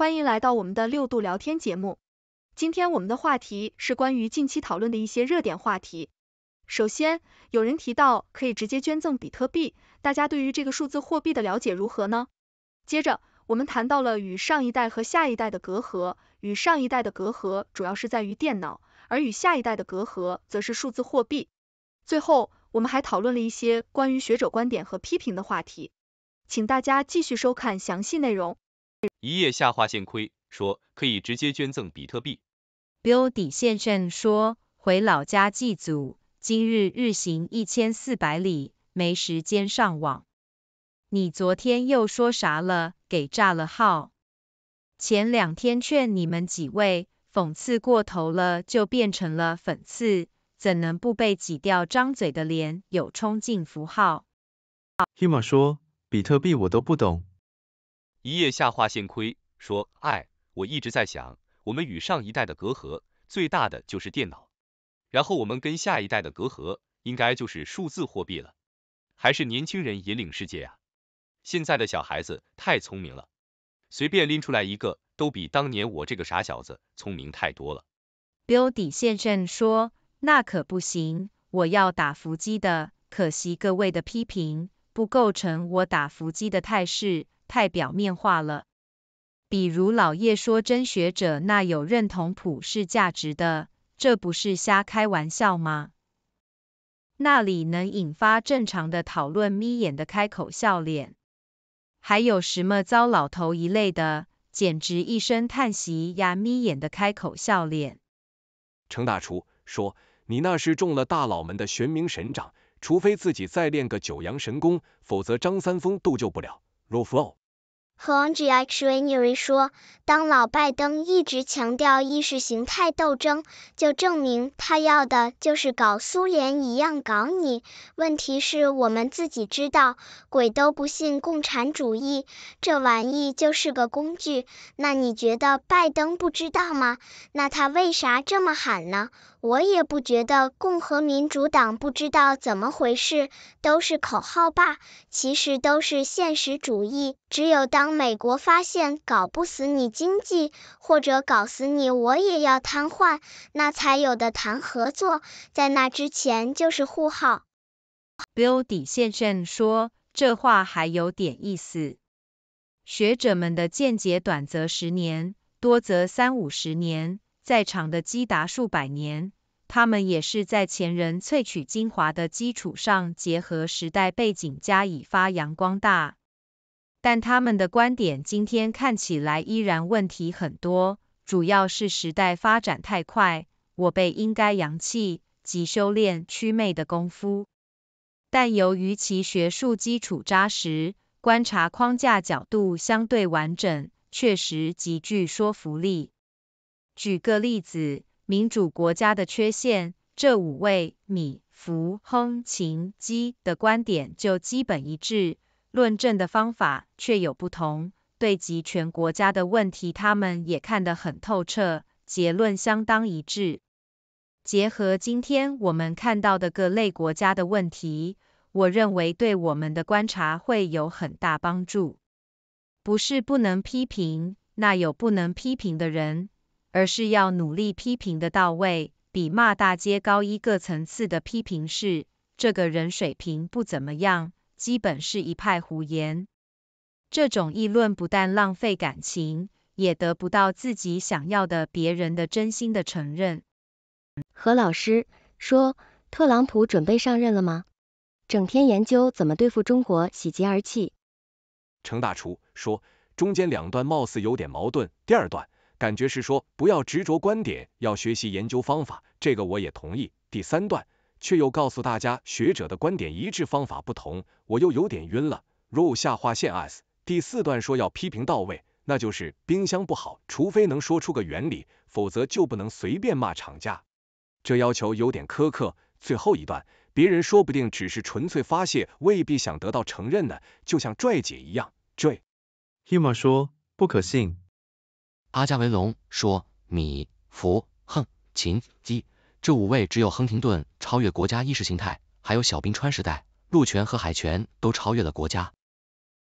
欢迎来到我们的六度聊天节目，今天我们的话题是关于近期讨论的一些热点话题。首先，有人提到可以直接捐赠比特币，大家对于这个数字货币的了解如何呢？接着，我们谈到了与上一代和下一代的隔阂，与上一代的隔阂主要是在于电脑，而与下一代的隔阂则是数字货币。最后，我们还讨论了一些关于学者观点和批评的话题，请大家继续收看详细内容。一夜下划线亏，说可以直接捐赠比特币。Billy 先生说，回老家祭祖，今日日行一千四百里，没时间上网。你昨天又说啥了？给炸了号。前两天劝你们几位，讽刺过头了就变成了讽刺，怎能不被挤掉张嘴的脸？有冲进符号。Hima 说，比特币我都不懂。一夜下划线亏说，哎，我一直在想，我们与上一代的隔阂最大的就是电脑，然后我们跟下一代的隔阂应该就是数字货币了，还是年轻人引领世界啊？现在的小孩子太聪明了，随便拎出来一个都比当年我这个傻小子聪明太多了。Build 先生说，那可不行，我要打伏击的，可惜各位的批评不构成我打伏击的态势。太表面化了，比如老叶说真学者那有认同普世价值的，这不是瞎开玩笑吗？那里能引发正常的讨论？眯眼的开口笑脸，还有什么糟老头一类的，简直一声叹息呀！眯眼的开口笑脸，程大厨说，你那是中了大佬们的玄冥神掌，除非自己再练个九阳神功，否则张三丰都救不了。罗浮。h o a n g j i w e n y u 说，当老拜登一直强调意识形态斗争，就证明他要的就是搞苏联一样搞你。问题是我们自己知道，鬼都不信共产主义，这玩意就是个工具。那你觉得拜登不知道吗？那他为啥这么喊呢？我也不觉得共和民主党不知道怎么回事，都是口号吧，其实都是现实主义。只有当美国发现搞不死你经济，或者搞死你我也要瘫痪，那才有的谈合作。在那之前就是互号。b i l l i 线先生说这话还有点意思。学者们的见解，短则十年，多则三五十年。在场的基达数百年，他们也是在前人萃取精华的基础上，结合时代背景加以发扬光大。但他们的观点今天看起来依然问题很多，主要是时代发展太快，我辈应该扬弃及修炼祛魅的功夫。但由于其学术基础扎实，观察框架角度相对完整，确实极具说服力。举个例子，民主国家的缺陷，这五位米、福、亨、琴基的观点就基本一致，论证的方法却有不同。对极权国家的问题，他们也看得很透彻，结论相当一致。结合今天我们看到的各类国家的问题，我认为对我们的观察会有很大帮助。不是不能批评，那有不能批评的人。而是要努力批评的到位，比骂大街高一个层次的批评是这个人水平不怎么样，基本是一派胡言。这种议论不但浪费感情，也得不到自己想要的别人的真心的承认。何老师说，特朗普准备上任了吗？整天研究怎么对付中国，喜极而泣。程大厨说，中间两段貌似有点矛盾，第二段。感觉是说不要执着观点，要学习研究方法，这个我也同意。第三段却又告诉大家学者的观点一致，方法不同，我又有点晕了。row 下划线 s 第四段说要批评到位，那就是冰箱不好，除非能说出个原理，否则就不能随便骂厂家，这要求有点苛刻。最后一段，别人说不定只是纯粹发泄，未必想得到承认呢，就像拽姐一样。拽 Huma 说不可信。阿加维龙说，米、福、亨、秦、基这五位只有亨廷顿超越国家意识形态，还有小冰川时代，陆权和海权都超越了国家。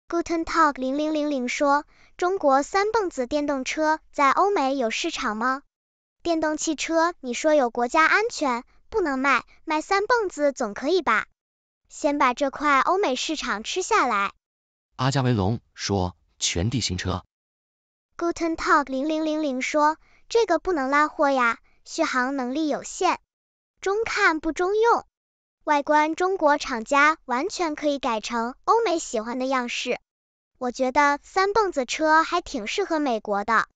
Guten Talk 零零零零说，中国三蹦子电动车在欧美有市场吗？电动汽车你说有国家安全不能卖，卖三蹦子总可以吧？先把这块欧美市场吃下来。阿加维龙说，全地形车。Guten Talk 零零零零说，这个不能拉货呀，续航能力有限，中看不中用。外观中国厂家完全可以改成欧美喜欢的样式。我觉得三蹦子车还挺适合美国的，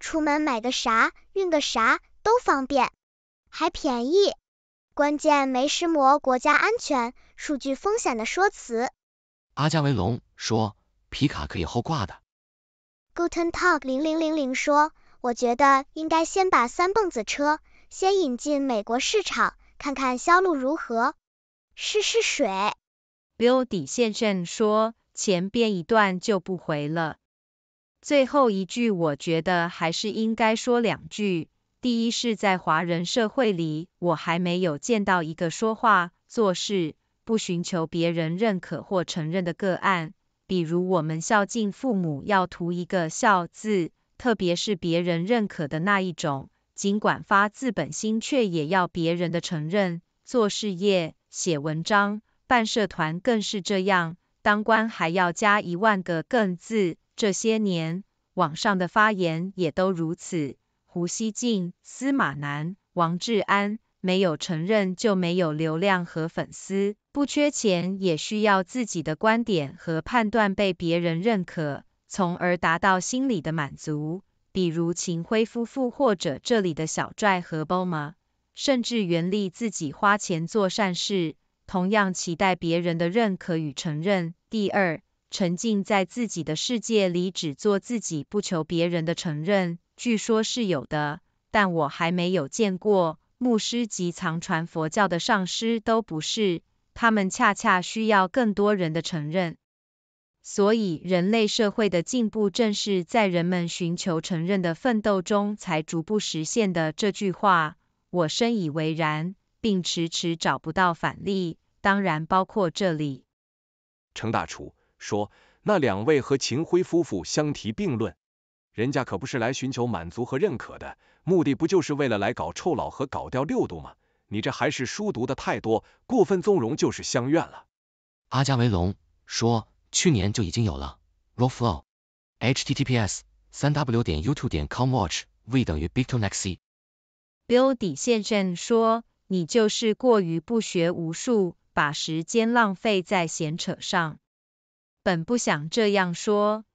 出门买个啥，运个啥都方便，还便宜，关键没石磨国家安全、数据风险的说辞。阿加维龙说，皮卡可以后挂的。Guten Talk 0000说，我觉得应该先把三蹦子车先引进美国市场，看看销路如何，试试水。b i l l i 先生说，前边一段就不回了，最后一句我觉得还是应该说两句，第一是在华人社会里，我还没有见到一个说话做事不寻求别人认可或承认的个案。比如我们孝敬父母要图一个孝字，特别是别人认可的那一种，尽管发自本心，却也要别人的承认。做事业、写文章、办社团更是这样，当官还要加一万个更字。这些年网上的发言也都如此。胡锡进、司马南、王志安。没有承认就没有流量和粉丝，不缺钱也需要自己的观点和判断被别人认可，从而达到心理的满足。比如秦晖夫妇或者这里的小拽和 b o m 甚至袁立自己花钱做善事，同样期待别人的认可与承认。第二，沉浸在自己的世界里，只做自己，不求别人的承认，据说是有的，但我还没有见过。牧师及藏传佛教的上师都不是，他们恰恰需要更多人的承认。所以，人类社会的进步正是在人们寻求承认的奋斗中才逐步实现的。这句话我深以为然，并迟迟找不到反例，当然包括这里。程大厨说：“那两位和秦辉夫妇相提并论。”人家可不是来寻求满足和认可的，目的不就是为了来搞臭老和搞掉六度吗？你这还是书读的太多，过分纵容就是相怨了。阿加维龙说，去年就已经有了。rawflow h t t p s 三 w 点 y o u t u b e c o m w a t c h v 等于 b i g t o n e x y Bill 底线镇说，你就是过于不学无术，把时间浪费在闲扯上。本不想这样说。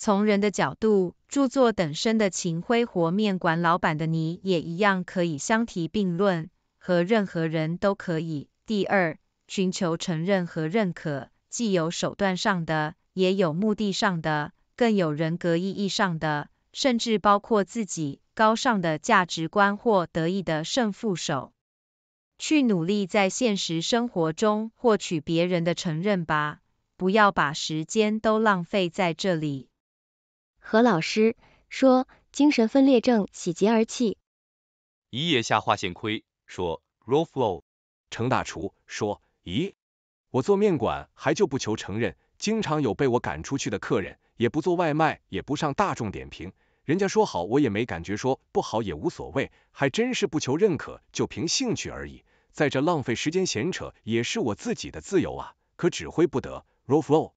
从人的角度，著作等身的秦辉和面馆老板的你，也一样可以相提并论，和任何人都可以。第二，寻求承认和认可，既有手段上的，也有目的上的，更有人格意义上的，甚至包括自己高尚的价值观或得意的胜负手，去努力在现实生活中获取别人的承认吧，不要把时间都浪费在这里。何老师说精神分裂症，喜极而泣。一夜下划线亏说，roll flow。程大厨说，咦，我做面馆还就不求承认，经常有被我赶出去的客人，也不做外卖，也不上大众点评，人家说好我也没感觉，说不好也无所谓，还真是不求认可，就凭兴趣而已，在这浪费时间闲扯也是我自己的自由啊，可指挥不得，roll flow。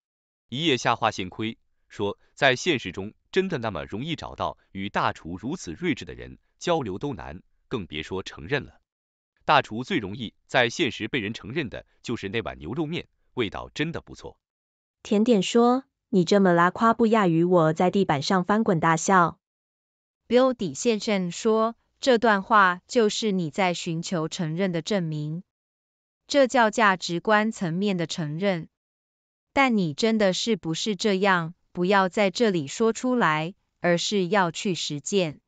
一夜下划线亏说，在现实中。真的那么容易找到与大厨如此睿智的人交流都难，更别说承认了。大厨最容易在现实被人承认的就是那碗牛肉面，味道真的不错。甜点说：“你这么拉夸，不亚于我在地板上翻滚大笑。” Bill d i 生说：“这段话就是你在寻求承认的证明，这叫价值观层面的承认。但你真的是不是这样？”不要在这里说出来，而是要去实践。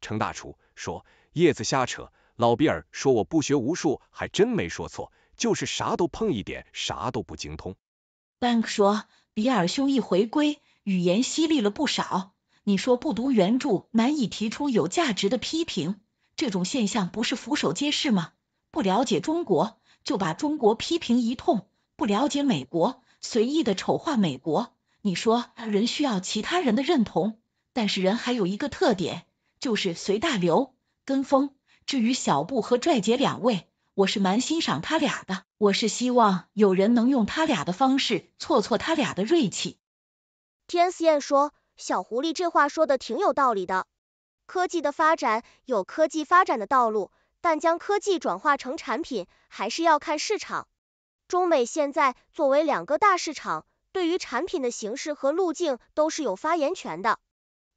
程大厨说叶子瞎扯，老比尔说我不学无术，还真没说错，就是啥都碰一点，啥都不精通。Bank 说比尔兄一回归，语言犀利了不少。你说不读原著，难以提出有价值的批评，这种现象不是俯首皆是吗？不了解中国，就把中国批评一通；不了解美国，随意的丑化美国。你说人需要其他人的认同，但是人还有一个特点，就是随大流、跟风。至于小布和拽姐两位，我是蛮欣赏他俩的。我是希望有人能用他俩的方式挫挫他俩的锐气。天燕说，小狐狸这话说的挺有道理的。科技的发展有科技发展的道路，但将科技转化成产品，还是要看市场。中美现在作为两个大市场。对于产品的形式和路径都是有发言权的。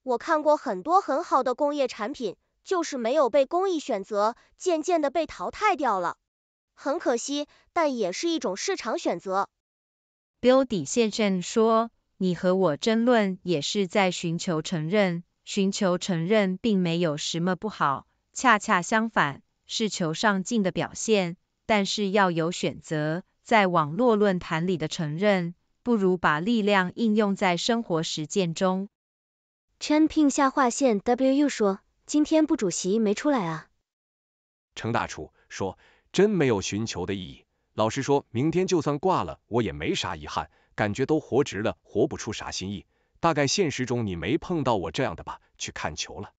我看过很多很好的工业产品，就是没有被公益选择，渐渐的被淘汰掉了，很可惜，但也是一种市场选择。Bill d i x 说，你和我争论也是在寻求承认，寻求承认并没有什么不好，恰恰相反，是求上进的表现。但是要有选择，在网络论坛里的承认。不如把力量应用在生活实践中。陈平下划线 WU 说，今天不主席没出来啊。程大楚说，真没有寻求的意义。老实说，明天就算挂了，我也没啥遗憾，感觉都活值了，活不出啥新意。大概现实中你没碰到我这样的吧？去看球了。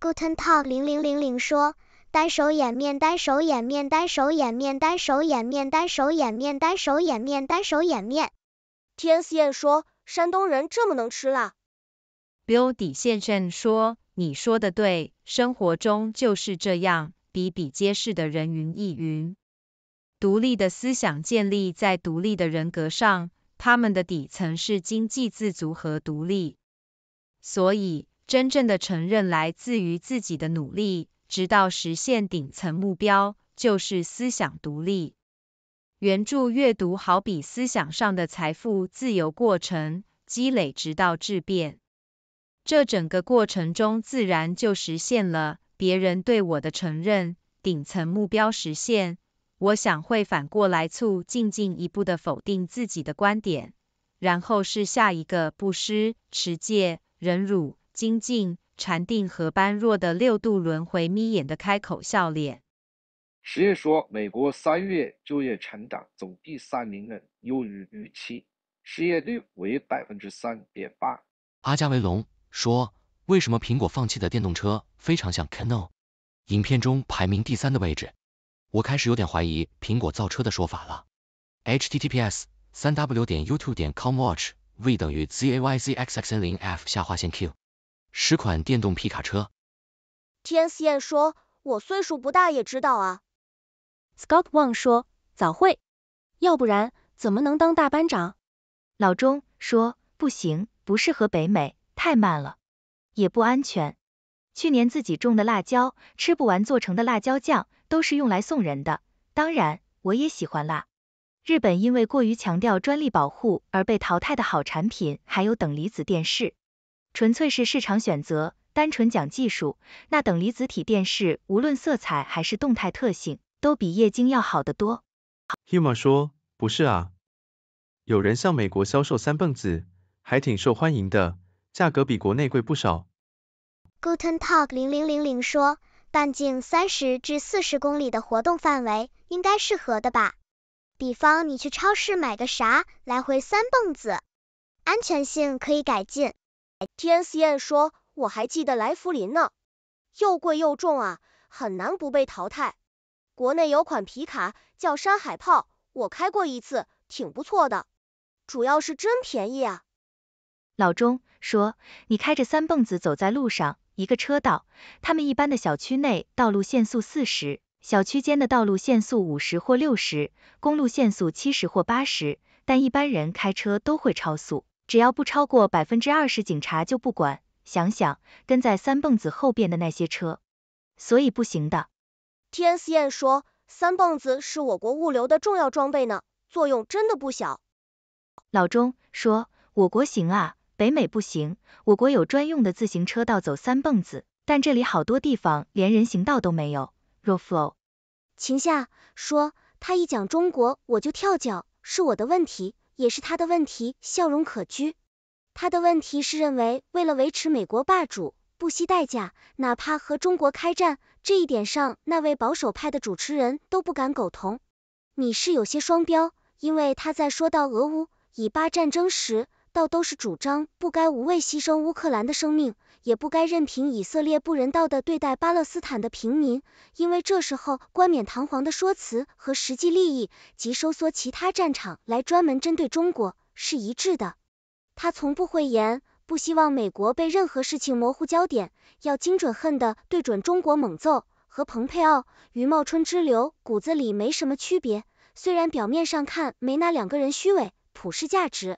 Guten Tag 零零零零说，单手掩面，单手掩面，单手掩面，单手掩面，单手掩面，单手掩面，单手掩面。T.S. 燕说：“山东人这么能吃辣。” Bill D 先生说：“你说的对，生活中就是这样，比比皆是的人云亦云。独立的思想建立在独立的人格上，他们的底层是经济自足和独立。所以，真正的承认来自于自己的努力，直到实现顶层目标，就是思想独立。”原著阅读好比思想上的财富自由过程，积累直到质变。这整个过程中，自然就实现了别人对我的承认，顶层目标实现。我想会反过来促进进一步的否定自己的观点，然后是下一个布施、持戒、忍辱、精进、禅定和般若的六度轮回，眯眼的开口笑脸。实业说，美国三月就业成长总第三名的优于预期，失业率为百分之三点八。阿加维隆说，为什么苹果放弃的电动车非常像 Cano？影片中排名第三的位置，我开始有点怀疑苹果造车的说法了。H T T P S 三 W 点 y o U T U b e 点 C O M WATCH V 等于 Z A Y Z X X N 零 F 下划线 Q 十款电动皮卡车。天思燕说，我岁数不大也知道啊。Scott Wang 说，早会，要不然怎么能当大班长？老钟说，不行，不适合北美，太慢了，也不安全。去年自己种的辣椒，吃不完做成的辣椒酱，都是用来送人的。当然，我也喜欢辣。日本因为过于强调专利保护而被淘汰的好产品，还有等离子电视，纯粹是市场选择，单纯讲技术，那等离子体电视无论色彩还是动态特性。都比液晶要好得多。Huma 说，不是啊，有人向美国销售三蹦子，还挺受欢迎的，价格比国内贵不少。Guten Talk 零零零说，半径三十至四十公里的活动范围，应该适合的吧？比方你去超市买个啥，来回三蹦子。安全性可以改进。t i a n c a n 说，我还记得来福林呢，又贵又重啊，很难不被淘汰。国内有款皮卡叫山海炮，我开过一次，挺不错的，主要是真便宜啊。老钟说，你开着三蹦子走在路上，一个车道，他们一般的小区内道路限速四十，小区间的道路限速五十或六十，公路限速七十或八十，但一般人开车都会超速，只要不超过百分之二十，警察就不管。想想，跟在三蹦子后边的那些车，所以不行的。天 a 燕说，三蹦子是我国物流的重要装备呢，作用真的不小。老钟说，我国行啊，北美不行，我国有专用的自行车道走三蹦子，但这里好多地方连人行道都没有。若 flow，秦夏说，他一讲中国我就跳脚，是我的问题，也是他的问题，笑容可掬。他的问题是认为为了维持美国霸主，不惜代价，哪怕和中国开战。这一点上，那位保守派的主持人都不敢苟同。米氏有些双标，因为他在说到俄乌、以巴战争时，倒都是主张不该无谓牺牲乌克兰的生命，也不该任凭以色列不人道的对待巴勒斯坦的平民，因为这时候冠冕堂皇的说辞和实际利益及收缩其他战场来专门针对中国是一致的。他从不讳言。不希望美国被任何事情模糊焦点，要精准恨的对准中国猛揍，和蓬佩奥、余茂春之流骨子里没什么区别。虽然表面上看没那两个人虚伪，普世价值，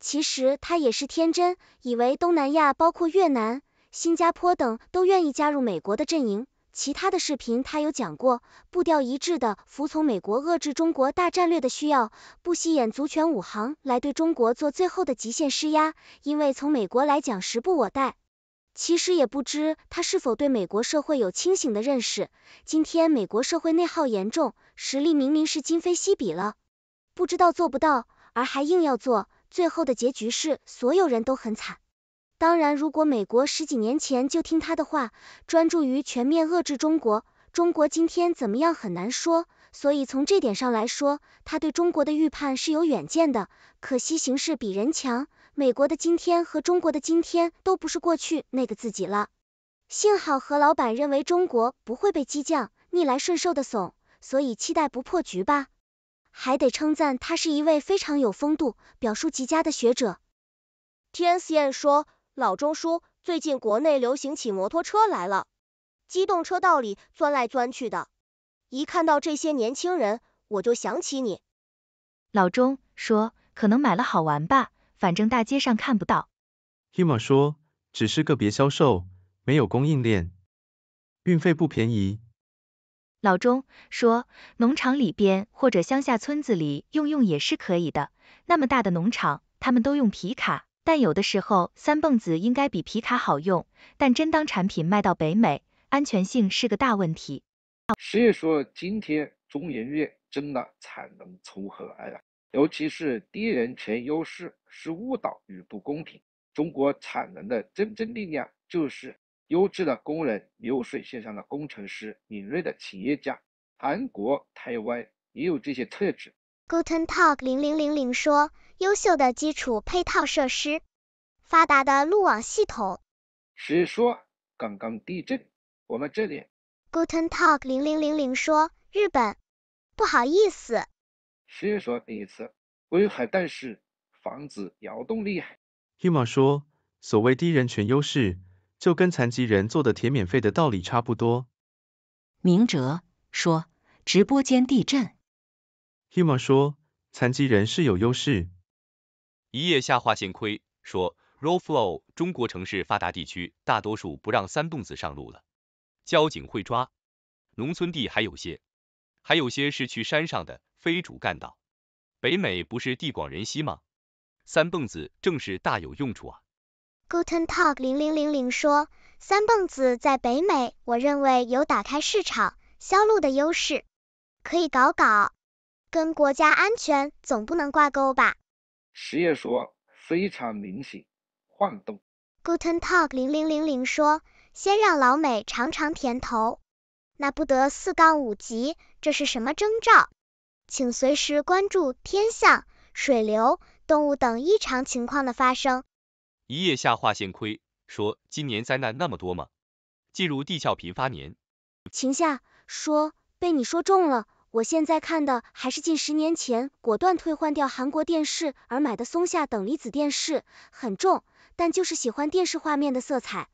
其实他也是天真，以为东南亚包括越南、新加坡等都愿意加入美国的阵营。其他的视频他有讲过，步调一致的服从美国遏制中国大战略的需要，不惜演足权武行来对中国做最后的极限施压，因为从美国来讲时不我待。其实也不知他是否对美国社会有清醒的认识，今天美国社会内耗严重，实力明明是今非昔比了，不知道做不到而还硬要做，最后的结局是所有人都很惨。当然，如果美国十几年前就听他的话，专注于全面遏制中国，中国今天怎么样很难说。所以从这点上来说，他对中国的预判是有远见的。可惜形势比人强，美国的今天和中国的今天都不是过去那个自己了。幸好何老板认为中国不会被激将，逆来顺受的怂，所以期待不破局吧。还得称赞他是一位非常有风度、表述极佳的学者。T.S. n 说。老钟说，最近国内流行起摩托车来了，机动车道里钻来钻去的。一看到这些年轻人，我就想起你。老钟说，可能买了好玩吧，反正大街上看不到。h i m a 说，只是个别销售，没有供应链，运费不便宜。老钟说，农场里边或者乡下村子里用用也是可以的，那么大的农场，他们都用皮卡。但有的时候，三蹦子应该比皮卡好用，但真当产品卖到北美，安全性是个大问题。谁说今天中研院真的产能从何而来？尤其是低人权优势是误导与不公平。中国产能的真正力量就是优质的工人、流水线上的工程师、敏锐的企业家。韩国、台湾也有这些特质。Guten Talk 零零零零说。优秀的基础配套设施，发达的路网系统。谁说刚刚地震，我们这里。Guten Talk 零零零零说日本，不好意思。谁说第一次？危害，但是房子摇动厉害。Huma 说，所谓低人权优势，就跟残疾人做的铁免费的道理差不多。明哲说直播间地震。Huma 说，残疾人是有优势。一夜下划线亏，说 roll flow。中国城市发达地区，大多数不让三蹦子上路了，交警会抓。农村地还有些，还有些是去山上的非主干道。北美不是地广人稀吗？三蹦子正是大有用处啊。Guten t a g k 零零零零说，三蹦子在北美，我认为有打开市场、销路的优势，可以搞搞。跟国家安全总不能挂钩吧？实验说非常明显晃动。Guten Talk 零零零零说，先让老美尝尝甜头，那不得四杠五级？这是什么征兆？请随时关注天象、水流、动物等异常情况的发生。一夜下划线亏说，今年灾难那么多吗？进入地壳频发年。晴夏说，被你说中了。我现在看的还是近十年前果断退换掉韩国电视而买的松下等离子电视，很重，但就是喜欢电视画面的色彩。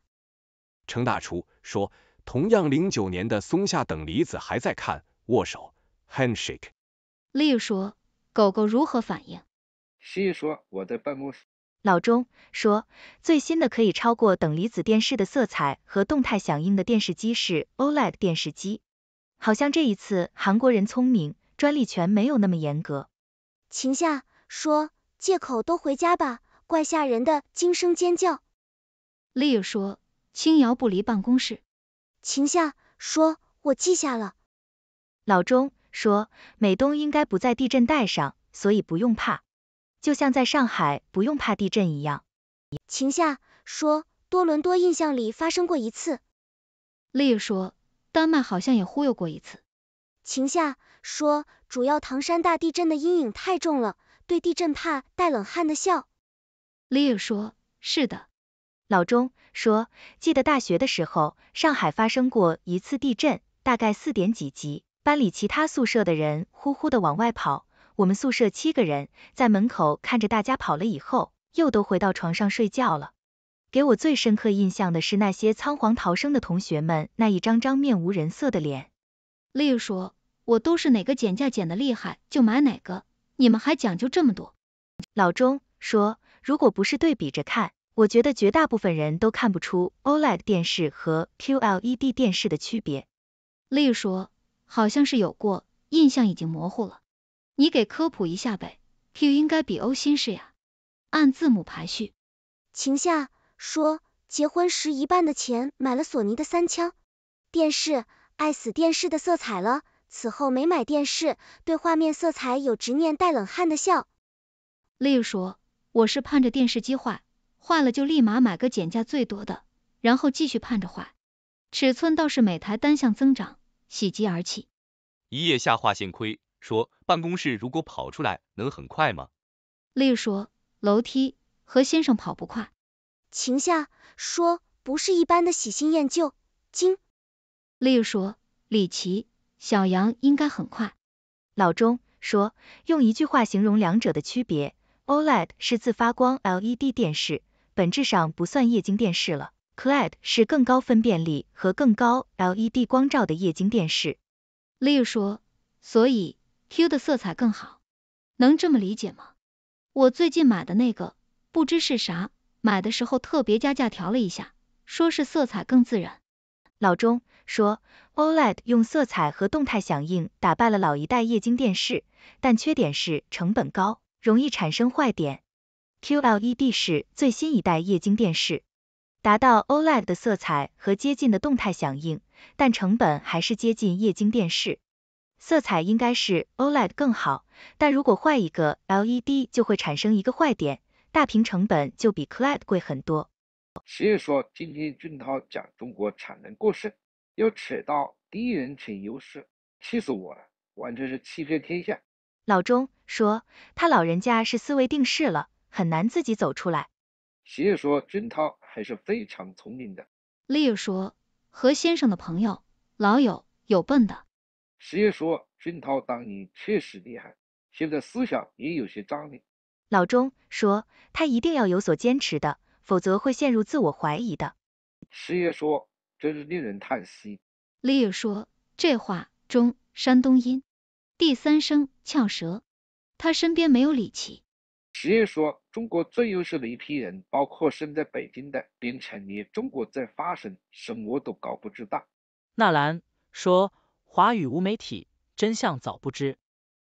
程大厨说，同样零九年的松下等离子还在看，握手 handshake。l e 说，狗狗如何反应？西西说，我在办公室。老钟说，最新的可以超过等离子电视的色彩和动态响应的电视机是 OLED 电视机。好像这一次韩国人聪明，专利权没有那么严格。秦夏说，借口都回家吧，怪吓人的，惊声尖叫。丽 e 说，轻摇不离办公室。秦夏说，我记下了。老钟说，美东应该不在地震带上，所以不用怕，就像在上海不用怕地震一样。秦夏说，多伦多印象里发生过一次。丽 e 说。丹麦好像也忽悠过一次。秦夏说，主要唐山大地震的阴影太重了，对地震怕，带冷汗的笑。李颖说，是的。老钟说，记得大学的时候，上海发生过一次地震，大概四点几级，班里其他宿舍的人呼呼的往外跑，我们宿舍七个人在门口看着大家跑了以后，又都回到床上睡觉了。给我最深刻印象的是那些仓皇逃生的同学们那一张张面无人色的脸。丽说：“我都是哪个减价减的厉害就买哪个，你们还讲究这么多。”老钟说：“如果不是对比着看，我觉得绝大部分人都看不出 OLED 电视和 QLED 电视的区别。”丽说：“好像是有过，印象已经模糊了，你给科普一下呗。Q 应该比 O 新式呀，按字母排序，晴夏。”说结婚时一半的钱买了索尼的三枪电视，爱死电视的色彩了。此后没买电视，对画面色彩有执念，带冷汗的笑。l Leo 说，我是盼着电视机坏，坏了就立马买个减价最多的，然后继续盼着坏。尺寸倒是每台单向增长，喜极而泣。一夜下画线亏，说办公室如果跑出来能很快吗？l o 说楼梯和先生跑不快。停下，说不是一般的喜新厌旧。金，Leo 说，李琦、小杨应该很快。老钟说，用一句话形容两者的区别，OLED 是自发光 LED 电视，本质上不算液晶电视了。c l e d 是更高分辨率和更高 LED 光照的液晶电视。Leo 说，所以 Q 的色彩更好，能这么理解吗？我最近买的那个不知是啥。买的时候特别加价调了一下，说是色彩更自然。老钟说，OLED 用色彩和动态响应打败了老一代液晶电视，但缺点是成本高，容易产生坏点。QLED 是最新一代液晶电视，达到 OLED 的色彩和接近的动态响应，但成本还是接近液晶电视。色彩应该是 OLED 更好，但如果坏一个 LED 就会产生一个坏点。大屏成本就比 Cloud 贵很多。十月说，今天俊涛讲中国产能过剩，又扯到低人群优势，气死我了，完全是欺骗天下。老钟说，他老人家是思维定式了，很难自己走出来。十月说，俊涛还是非常聪明的。Leo 说，何先生的朋友老友有笨的。十月说，俊涛当年确实厉害，现在思想也有些张力。老钟说，他一定要有所坚持的，否则会陷入自我怀疑的。石爷说，真是令人叹息。李爷说，这话中山东音，第三声翘舌。他身边没有李琦。石爷说，中国最优秀的一批人，包括生在北京的，并成立中国在发生什么都搞不知道。纳兰说，华语无媒体，真相早不知。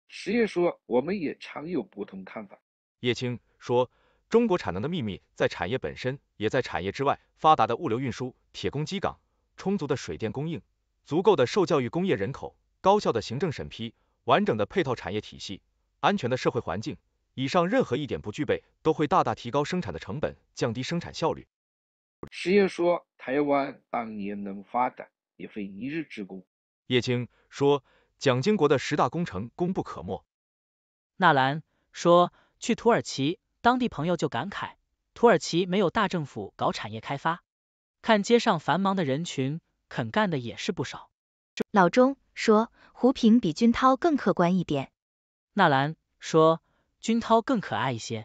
石爷说，我们也常有不同看法。叶青说，中国产能的秘密在产业本身，也在产业之外。发达的物流运输、铁公机港、充足的水电供应、足够的受教育工业人口、高效的行政审批、完整的配套产业体系、安全的社会环境，以上任何一点不具备，都会大大提高生产的成本，降低生产效率。石英说，台湾当年能发展，也非一日之功。叶青说，蒋经国的十大工程功不可没。纳兰说。去土耳其，当地朋友就感慨，土耳其没有大政府搞产业开发，看街上繁忙的人群，肯干的也是不少。老钟说，胡平比军涛更客观一点；纳兰说，军涛更可爱一些；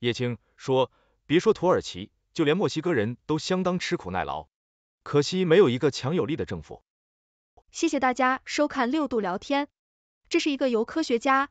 叶青说，别说土耳其，就连墨西哥人都相当吃苦耐劳，可惜没有一个强有力的政府。谢谢大家收看六度聊天，这是一个由科学家。